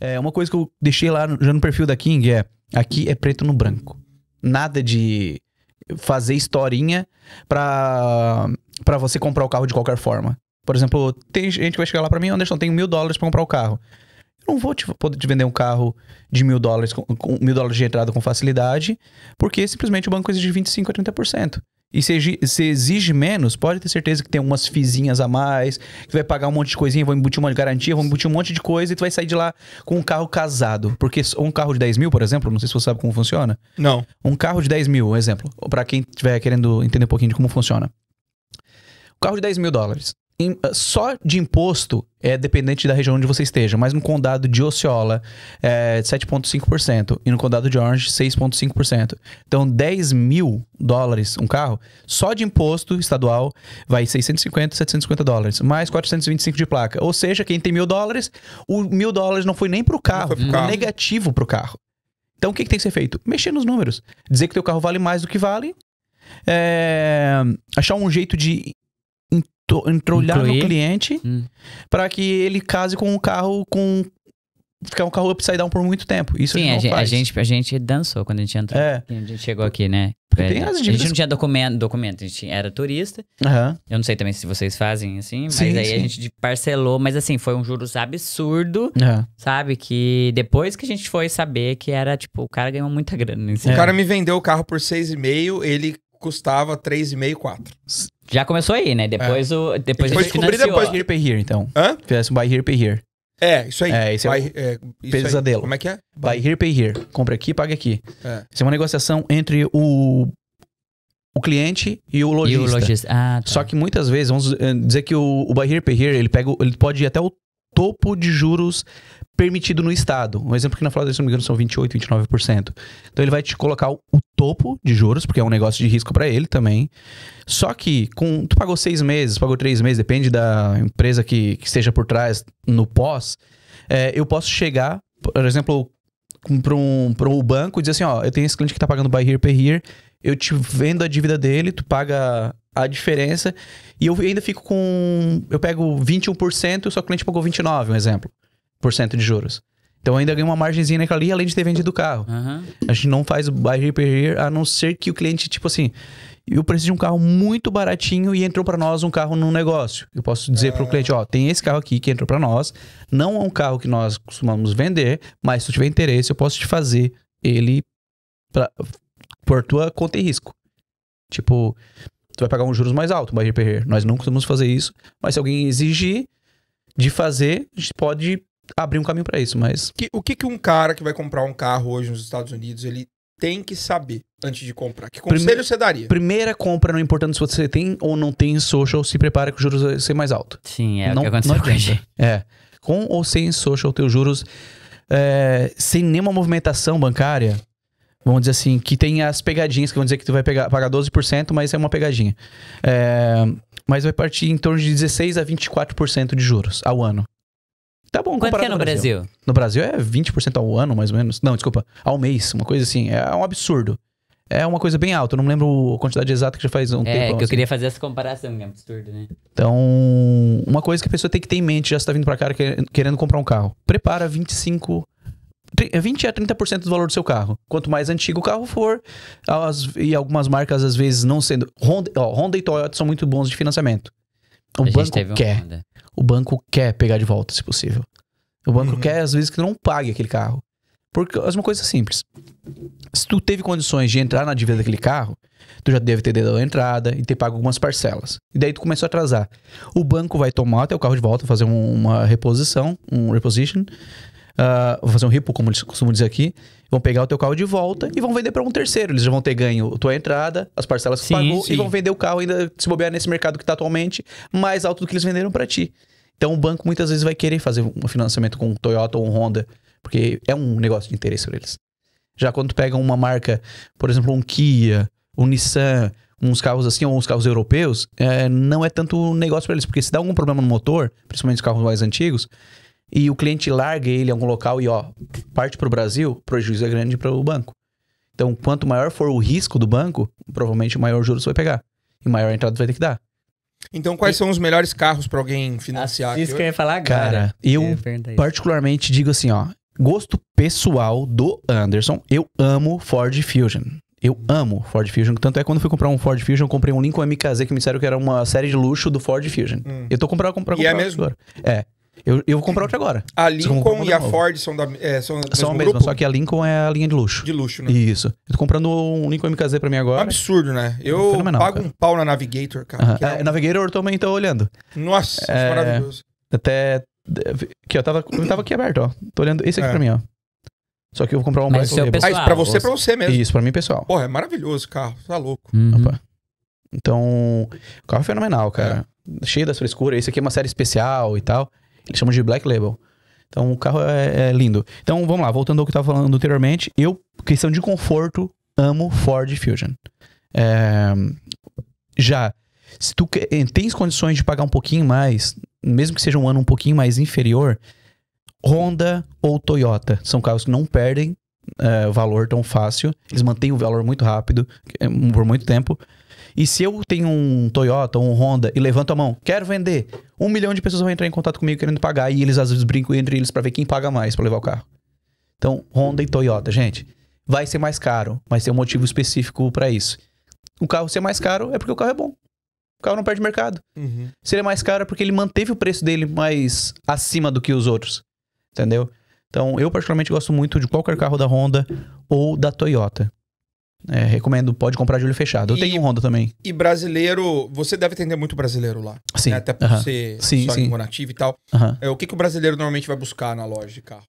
É, uma coisa que eu deixei lá no, já no perfil da King é: aqui é preto no branco. Nada de fazer historinha pra, pra você comprar o carro de qualquer forma. Por exemplo, tem gente que vai chegar lá pra mim, Anderson, tenho mil dólares pra comprar o carro. Eu não vou te, poder te vender um carro de mil dólares, com mil dólares de entrada com facilidade, porque simplesmente o banco exige 25% a 30%. E se exige menos, pode ter certeza que tem umas fisinhas a mais, que vai pagar um monte de coisinha, vão embutir uma garantia, vão embutir um monte de coisa e tu vai sair de lá com um carro casado. Porque um carro de 10 mil, por exemplo, não sei se você sabe como funciona. Não. Um carro de 10 mil, exemplo, para quem estiver querendo entender um pouquinho de como funciona. Um carro de 10 mil dólares. Ah, só de imposto é dependente da região onde você esteja, mas no condado de Osceola é 7,5% e no condado de Orange 6,5%. Então 10 mil dólares um carro, só de imposto estadual vai 650, 750 dólares, mais 425 de placa. Ou seja, quem tem mil dólares, o mil dólares não foi nem pro carro, foi pro carro. negativo pro carro. Então o que, que tem que ser feito? Mexer nos números. Dizer que teu carro vale mais do que vale é, achar um jeito de entrolhar Incluir. no cliente hum. para que ele case com um carro com ficar um carro upside down por muito tempo. Isso Sim, a gente, a, gente, a gente dançou quando a gente entrou, é. a gente chegou aqui, né? Tem é, as A gente não tinha documento, documento a gente era turista. Uhum. Eu não sei também se vocês fazem assim, mas sim, aí sim. a gente parcelou, mas assim, foi um juros absurdo, uhum. sabe? Que depois que a gente foi saber que era, tipo, o cara ganhou muita grana. O é. cara me vendeu o carro por 6,5, ele custava 3,5, 4. Já começou aí, né? Depois é. o. Então depois eu descobri depois de Pay Here, então. Hã? Fizesse um Buy Here, Pay Here. É, isso aí. É, isso é Buy, é, é pesadelo. Aí. Como é que é? Buy here, pay here. Compre aqui, pague aqui. É. Isso é uma negociação entre o, o cliente e o lojista. E o lojista. Ah, tá. Só que muitas vezes, vamos dizer que o, o buy here, pay here, ele, pega, ele pode ir até o topo de juros permitido no Estado. Um exemplo que na Flórida, se não me engano, são 28%, 29%. Então ele vai te colocar o, topo de juros, porque é um negócio de risco para ele também. Só que com tu pagou seis meses, pagou três meses, depende da empresa que, que esteja por trás no pós, é, eu posso chegar, por exemplo, para um, um banco e dizer assim, ó, eu tenho esse cliente que está pagando by here, pay here, eu te vendo a dívida dele, tu paga a diferença e eu ainda fico com... Eu pego 21% e o seu cliente pagou 29%, um exemplo de juros. Então ainda ganha uma margenzinha naquela ali, além de ter vendido o carro. Uhum. A gente não faz buy repair, a não ser que o cliente, tipo assim, eu preciso de um carro muito baratinho e entrou para nós um carro num negócio. Eu posso dizer pro é. cliente, ó, tem esse carro aqui que entrou para nós, não é um carro que nós costumamos vender, mas se tu tiver interesse, eu posso te fazer ele pra, por tua conta e risco. Tipo, tu vai pagar uns juros mais alto, buy repair. Nós não costumamos fazer isso, mas se alguém exigir de fazer, a gente pode abrir um caminho para isso, mas... Que, o que, que um cara que vai comprar um carro hoje nos Estados Unidos, ele tem que saber antes de comprar? Que conselho você daria? Primeira compra, não importando se você tem ou não tem social, se prepara que os juros vão ser mais alto. Sim, é não, o que aconteceu não hoje. É. Com ou sem social, teus juros, é, sem nenhuma movimentação bancária, vamos dizer assim, que tem as pegadinhas, que vão dizer que tu vai pegar, pagar 12%, mas é uma pegadinha. É, mas vai partir em torno de 16% a 24% de juros ao ano. Tá bom, Quanto que é no Brasil? Brasil? No Brasil é 20% ao ano, mais ou menos. Não, desculpa, ao mês, uma coisa assim. É um absurdo. É uma coisa bem alta, eu não lembro a quantidade exata que já faz um é, tempo. É, que eu assim. queria fazer essa comparação, é absurdo, né? Então, uma coisa que a pessoa tem que ter em mente, já está vindo para cá querendo comprar um carro. Prepara 25 20 é a 30% do valor do seu carro. Quanto mais antigo o carro for, as, e algumas marcas às vezes não sendo. Honda, ó, Honda e Toyota são muito bons de financiamento. O a banco quer. Onda. O banco quer pegar de volta, se possível. O banco uhum. quer, às vezes, que não pague aquele carro. Porque é uma coisa simples. Se tu teve condições de entrar na dívida daquele carro, tu já deve ter dado a entrada e ter pago algumas parcelas. E daí tu começou a atrasar. O banco vai tomar teu carro de volta, fazer uma reposição, um reposition, uh, ah, vão fazer um repo, como eles costumam dizer aqui, vão pegar o teu carro de volta e vão vender para um terceiro. Eles já vão ter ganho a tua entrada, as parcelas que sim, pagou sim. e vão vender o carro ainda se bobear nesse mercado que está atualmente mais alto do que eles venderam para ti. Então o banco muitas vezes vai querer fazer um financiamento com um Toyota ou um Honda, porque é um negócio de interesse para eles. Já quando tu pega uma marca, por exemplo, um Kia, um Nissan, uns carros assim, ou uns carros europeus, é, não é tanto negócio para eles, porque se dá algum problema no motor, principalmente os carros mais antigos, e o cliente larga ele em algum local e ó, parte para o Brasil, prejuízo é grande para o banco. Então, quanto maior for o risco do banco, provavelmente maior juros você vai pegar e maior entrada vai ter que dar. Então, quais e... são os melhores carros para alguém financiar? Isso que eu ia falar agora. Cara, é eu é particularmente digo assim, ó, gosto pessoal do Anderson, eu amo Ford Fusion. Eu amo Ford Fusion. Tanto é que quando fui comprar um Ford Fusion, eu comprei um Lincoln MKZ que me disseram que era uma série de luxo do Ford Fusion. Hum. Eu tô comprando, comprando, comprando. E é mesmo? Agora. É. Eu, eu vou comprar outra agora. A Lincoln e a Ford são da é, são, são a mesma, grupo? só que a Lincoln é a linha de luxo. De luxo, né? Isso. Eu tô comprando um Lincoln MKZ pra mim agora. um absurdo, né? Eu Fenomenal, pago cara. um pau na Navigator, cara. Uh -huh. É, é, um... Navigator também tô olhando. Nossa, é, é... maravilhoso. Até. Aqui, ó, tava, eu tava aqui aberto, ó. Tô olhando esse aqui é. pra mim, ó. Só que eu vou comprar um mais é pessoal, Ah, isso pra você, é pra você mesmo. Isso, pra mim, pessoal. Porra, é maravilhoso o carro, tá louco. Uhum. Então, o carro é fenomenal, cara. É. Cheio das frescuras. Esse aqui é uma série especial e tal. Eles chamam de Black Label. Então o carro é, é lindo. Então vamos lá, voltando ao que eu estava falando anteriormente, eu, questão de conforto, amo Ford Fusion. É, já, se tu eh, tens condições de pagar um pouquinho mais, mesmo que seja um ano um pouquinho mais inferior, Honda ou Toyota são carros que não perdem é, valor tão fácil, eles mantêm o valor muito rápido, eh, por muito tempo. E se eu tenho um Toyota ou um Honda e levanto a mão, quero vender, um milhão de pessoas vão entrar em contato comigo querendo pagar e eles às vezes brincam entre eles para ver quem paga mais para levar o carro. Então, Honda e Toyota, gente, vai ser mais caro, mas tem um motivo específico para isso. O carro ser mais caro é porque o carro é bom. O carro não perde mercado. Uhum. Se ele é mais caro é porque ele manteve o preço dele mais acima do que os outros. Entendeu? Então, eu particularmente gosto muito de qualquer carro da Honda ou da Toyota. É, recomendo, pode comprar de olho fechado. Eu e, tenho um Honda também. E brasileiro, você deve atender muito brasileiro lá. Sim. Né? Até por uh -huh. ser sim, só sim. e tal. Uh -huh. é, o que, que o brasileiro normalmente vai buscar na loja de carro?